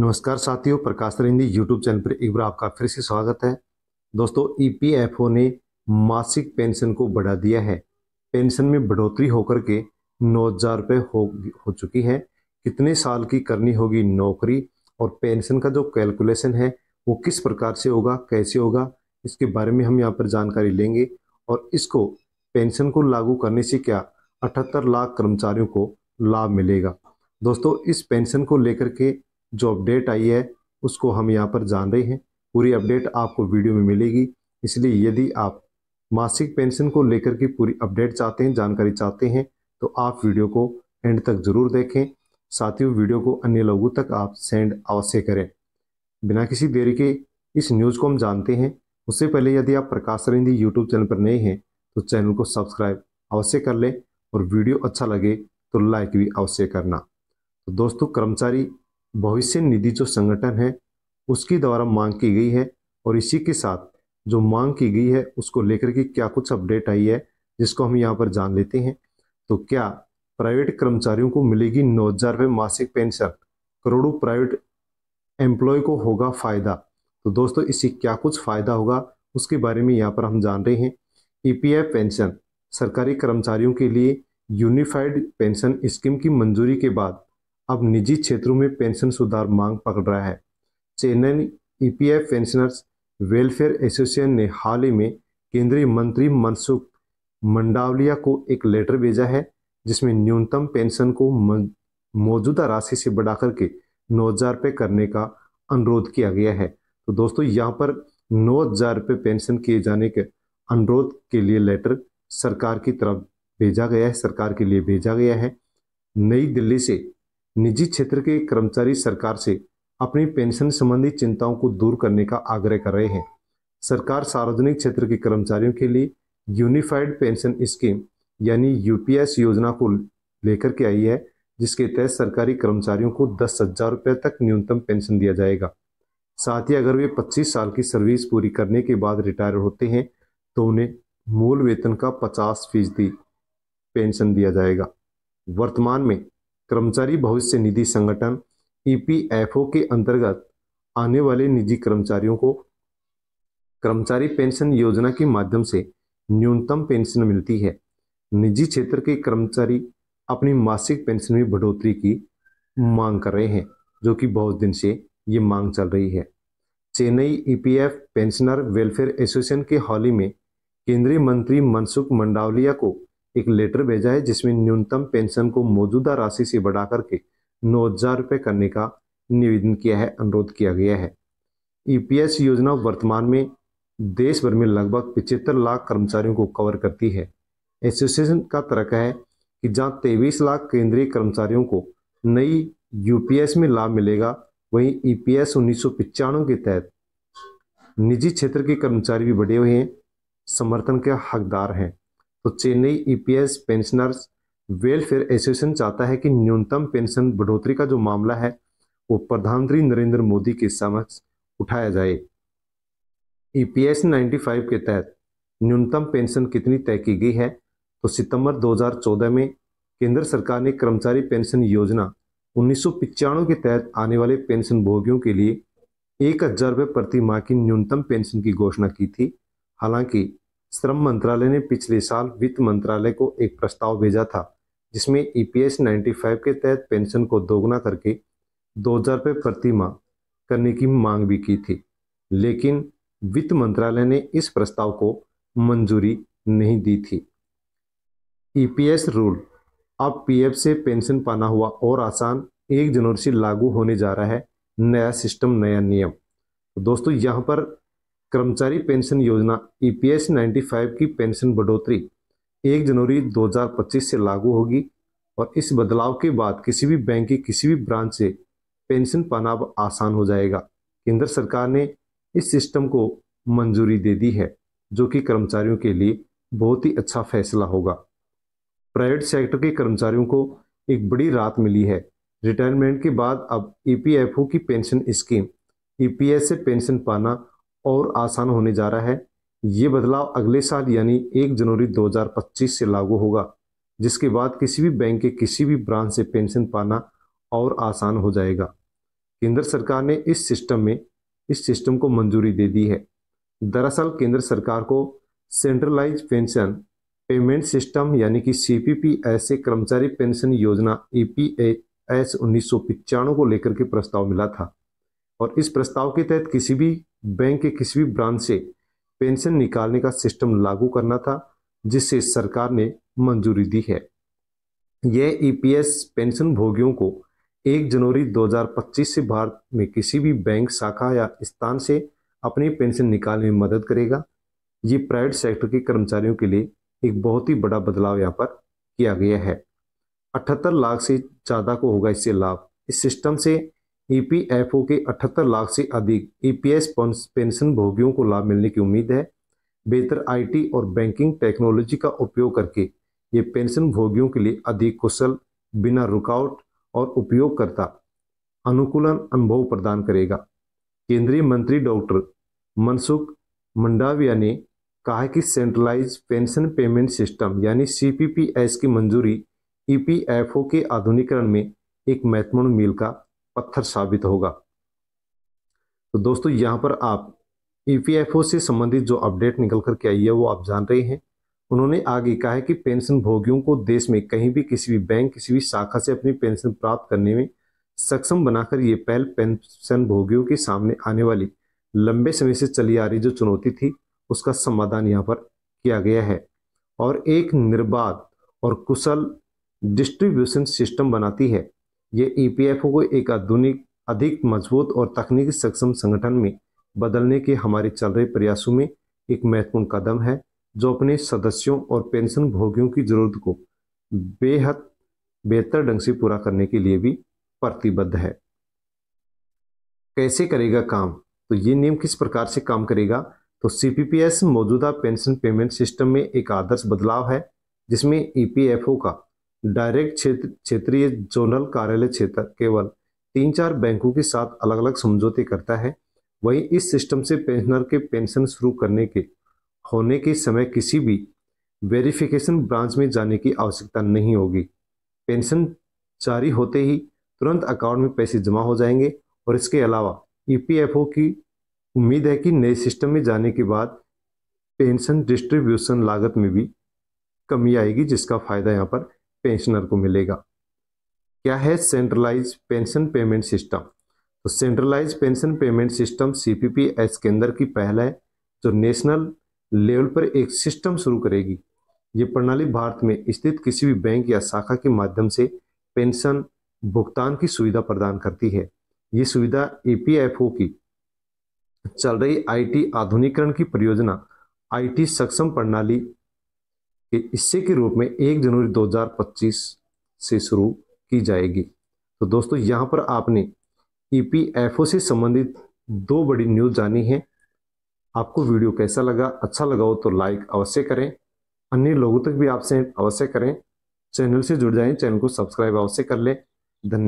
नमस्कार साथियों प्रकाश रिंदी YouTube channel पर एक बार आपका फिर से स्वागत है दोस्तों ईपीएफओ e ने मासिक पेंशन को बढ़ा दिया है पेंशन में बढ़ोतरी होकर के नौ हजार रुपये हो हो चुकी है कितने साल की करनी होगी नौकरी और पेंशन का जो कैलकुलेशन है वो किस प्रकार से होगा कैसे होगा इसके बारे में हम यहाँ पर जानकारी लेंगे और इसको पेंशन को लागू करने से क्या अठहत्तर लाख कर्मचारियों को लाभ मिलेगा दोस्तों इस पेंशन को लेकर के जो अपडेट आई है उसको हम यहाँ पर जान रहे हैं पूरी अपडेट आपको वीडियो में मिलेगी इसलिए यदि आप मासिक पेंशन को लेकर की पूरी अपडेट चाहते हैं जानकारी चाहते हैं तो आप वीडियो को एंड तक जरूर देखें साथ ही वीडियो को अन्य लोगों तक आप सेंड अवश्य करें बिना किसी देरी के इस न्यूज़ को हम जानते हैं उससे पहले यदि आप प्रकाश रिंदी यूट्यूब चैनल पर नए हैं तो चैनल को सब्सक्राइब अवश्य कर लें और वीडियो अच्छा लगे तो लाइक भी अवश्य करना तो दोस्तों कर्मचारी भविष्य निधि जो संगठन है उसके द्वारा मांग की गई है और इसी के साथ जो मांग की गई है उसको लेकर के क्या कुछ अपडेट आई है जिसको हम यहाँ पर जान लेते हैं तो क्या प्राइवेट कर्मचारियों को मिलेगी नौ हजार रुपये मासिक पेंशन करोड़ों प्राइवेट एम्प्लॉय को होगा फायदा तो दोस्तों इससे क्या कुछ फायदा होगा उसके बारे में यहाँ पर हम जान रहे हैं ईपीएफ पेंशन सरकारी कर्मचारियों के लिए यूनिफाइड पेंशन स्कीम की मंजूरी के बाद अब निजी क्षेत्रों में पेंशन सुधार मांग पकड़ रहा है Chennai EPF pensioners welfare association ने हाल ही में केंद्रीय मंत्री मनसुख मंडावलिया को एक लेटर भेजा है जिसमें न्यूनतम पेंशन को मौजूदा राशि से बढ़ाकर के नौ हजार रुपये करने का अनुरोध किया गया है तो दोस्तों यहाँ पर नौ हजार रुपये पेंशन किए जाने के अनुरोध के लिए लेटर सरकार की तरफ भेजा गया है सरकार के लिए भेजा गया है नई दिल्ली से निजी क्षेत्र के कर्मचारी सरकार से अपनी पेंशन संबंधी चिंताओं को दूर करने का आग्रह कर रहे हैं सरकार सार्वजनिक क्षेत्र के कर्मचारियों के लिए यूनिफाइड पेंशन स्कीम यानी यूपीएस योजना को लेकर के आई है जिसके तहत सरकारी कर्मचारियों को दस हजार रुपये तक न्यूनतम पेंशन दिया जाएगा साथ ही अगर वे 25 साल की सर्विस पूरी करने के बाद रिटायर होते हैं तो उन्हें मूल वेतन का 50 फीसदी पेंशन दिया जाएगा वर्तमान में कर्मचारी भविष्य निधि संगठन ईपीएफओ e के अंतर्गत आने वाले निजी कर्मचारियों को कर्मचारी पेंशन योजना के माध्यम से न्यूनतम पेंशन मिलती है निजी क्षेत्र के कर्मचारी अपनी मासिक पेंशन में बढ़ोतरी की मांग कर रहे हैं जो कि बहुत दिन से ये मांग चल रही है Chennai EPF e pensioner welfare association के हाल ही में केंद्रीय मंत्री मनसुख मंडावलिया को एक लेटर भेजा है जिसमें न्यूनतम पेंशन को मौजूदा राशि से बढ़ा करके नौ हजार रुपये करने का निवेदन किया है अनुरोध किया गया है ईपीएस योजना वर्तमान में देश भर में लगभग पिचहत्तर लाख कर्मचारियों को कवर करती है एसोसिएशन का तर्क है कि जहाँ तेईस लाख केंद्रीय कर्मचारियों को नई यूपीएस में लाभ मिलेगा वहीं ईपीएस उन्नीस सौ के तहत निजी क्षेत्र के कर्मचारी भी बढ़े हुए हैं समर्थन के हकदार हैं तो Chennai EPS pensioners welfare association चाहता है कि न्यूनतम पेंशन बढ़ोतरी का जो मामला है वो प्रधानमंत्री नरेंद्र मोदी के समक्ष उठाया जाए ईपीएस e 95 के तहत न्यूनतम पेंशन कितनी तय की गई है तो सितंबर 2014 में केंद्र सरकार ने कर्मचारी पेंशन योजना उन्नीस के तहत आने वाले पेंशन भोगियों के लिए एक हजार रुपये प्रति माह की न्यूनतम पेंशन की घोषणा की थी हालांकि श्रम मंत्रालय ने पिछले साल वित्त मंत्रालय को एक प्रस्ताव भेजा था जिसमें ईपीएस e 95 के तहत पेंशन को दोगुना करके दो हजार रुपये प्रति माह करने की मांग भी की थी लेकिन वित्त मंत्रालय ने इस प्रस्ताव को मंजूरी नहीं दी थी ईपीएस e रूल अब पीएफ से पेंशन पाना हुआ और आसान एक जनवरी से लागू होने जा रहा है नया सिस्टम नया नियम तो दोस्तों यहाँ पर कर्मचारी पेंशन योजना ईपीएस e 95 की पेंशन बढ़ोतरी 1 जनवरी 2025 से लागू होगी और इस बदलाव के बाद किसी भी बैंक की किसी भी ब्रांच से पेंशन पाना अब आसान हो जाएगा केंद्र सरकार ने इस सिस्टम को मंजूरी दे दी है जो कि कर्मचारियों के लिए बहुत ही अच्छा फैसला होगा प्राइवेट सेक्टर के कर्मचारियों को एक बड़ी राहत मिली है रिटायरमेंट के बाद अब ई e की पेंशन स्कीम ई e से पेंशन पाना और आसान होने जा रहा है ये बदलाव अगले साल यानी 1 जनवरी 2025 से लागू होगा जिसके बाद किसी भी बैंक के किसी भी ब्रांच से पेंशन पाना और आसान हो जाएगा केंद्र सरकार ने इस सिस्टम में इस सिस्टम को मंजूरी दे दी है दरअसल केंद्र सरकार को सेंट्रलाइज पेंशन पेमेंट सिस्टम यानी कि सी पी पी एस ए कर्मचारी पेंशन योजना ए पी एस उन्नीस को लेकर के प्रस्ताव मिला था और इस प्रस्ताव के तहत किसी भी बैंक के किसी भी ब्रांच से पेंशन निकालने का सिस्टम लागू करना था जिससे सरकार ने मंजूरी दी है यह ईपीएस e पेंशन भोगियों को 1 जनवरी 2025 से भारत में किसी भी बैंक शाखा या स्थान से अपनी पेंशन निकालने में मदद करेगा ये प्राइवेट सेक्टर के कर्मचारियों के लिए एक बहुत ही बड़ा बदलाव यहाँ पर किया गया है अठहत्तर लाख से ज़्यादा को होगा इससे लाभ इस सिस्टम से ईपीएफओ e के 78 लाख से अधिक ईपीएस e पेंशन भोगियों को लाभ मिलने की उम्मीद है बेहतर आईटी और बैंकिंग टेक्नोलॉजी का उपयोग करके ये पेंशन भोगियों के लिए अधिक कुशल बिना रुकावट और उपयोगकर्ता अनुकूलन अनुभव प्रदान करेगा केंद्रीय मंत्री डॉक्टर मनसुख मंडाविया ने कहा कि सेंट्रलाइज पेंशन पेमेंट सिस्टम यानी सीपीपीएस की मंजूरी ईपीएफओ e के आधुनिकरण में एक महत्वपूर्ण मील का पत्थर साबित होगा तो दोस्तों यहाँ पर आप ई e से संबंधित जो अपडेट निकल कर के आई है वो आप जान रहे हैं उन्होंने आगे कहा है कि पेंशन भोगियों को देश में कहीं भी किसी भी बैंक किसी भी शाखा से अपनी पेंशन प्राप्त करने में सक्षम बनाकर ये पहल पेंशन भोगियों के सामने आने वाली लंबे समय से चली आ रही जो चुनौती थी उसका समाधान यहाँ पर किया गया है और एक निर्बाध और कुशल डिस्ट्रीब्यूशन सिस्टम बनाती है ये ईपीएफओ e को एक आधुनिक अधिक मजबूत और तकनीकी सक्षम संगठन में बदलने के हमारे चल रहे प्रयासों में एक महत्वपूर्ण कदम है जो अपने सदस्यों और पेंशन भोगियों की जरूरत को बेहद बेहतर ढंग से पूरा करने के लिए भी प्रतिबद्ध है कैसे करेगा काम तो ये नियम किस प्रकार से काम करेगा तो सीपीपीएस मौजूदा पेंशन पेमेंट सिस्टम में एक आदर्श बदलाव है जिसमें ईपीएफओ e का डायरेक्ट क्षेत्र क्षेत्रीय जोनल कार्यालय क्षेत्र केवल तीन चार बैंकों के साथ अलग अलग समझौते करता है वहीं इस सिस्टम से पेंशनर के पेंशन शुरू करने के होने के समय किसी भी वेरिफिकेशन ब्रांच में जाने की आवश्यकता नहीं होगी पेंशन जारी होते ही तुरंत अकाउंट में पैसे जमा हो जाएंगे और इसके अलावा ईपीएफओ की उम्मीद है कि नए सिस्टम में जाने के बाद पेंशन डिस्ट्रीब्यूशन लागत में भी कमी आएगी जिसका फायदा यहाँ पर पेंशनर को मिलेगा क्या है सेंट्रलाइज पेंशन पेमेंट सिस्टम तो centralise pension payment system CPPS अंदर की पहल है जो नेशनल लेवल पर एक सिस्टम शुरू करेगी ये प्रणाली भारत में स्थित किसी भी बैंक या शाखा के माध्यम से पेंशन भुगतान की सुविधा प्रदान करती है ये सुविधा ईपीएफओ e की चल रही आईटी आधुनिकरण की परियोजना आईटी सक्षम प्रणाली के हिस्से के रूप में एक जनवरी 2025 से शुरू की जाएगी तो दोस्तों यहाँ पर आपने ईपीएफओ e से संबंधित दो बड़ी न्यूज़ जानी है आपको वीडियो कैसा लगा अच्छा लगा हो तो लाइक अवश्य करें अन्य लोगों तक भी आपसे अवश्य करें चैनल से जुड़ जाएं चैनल को सब्सक्राइब अवश्य कर लें धन्यवाद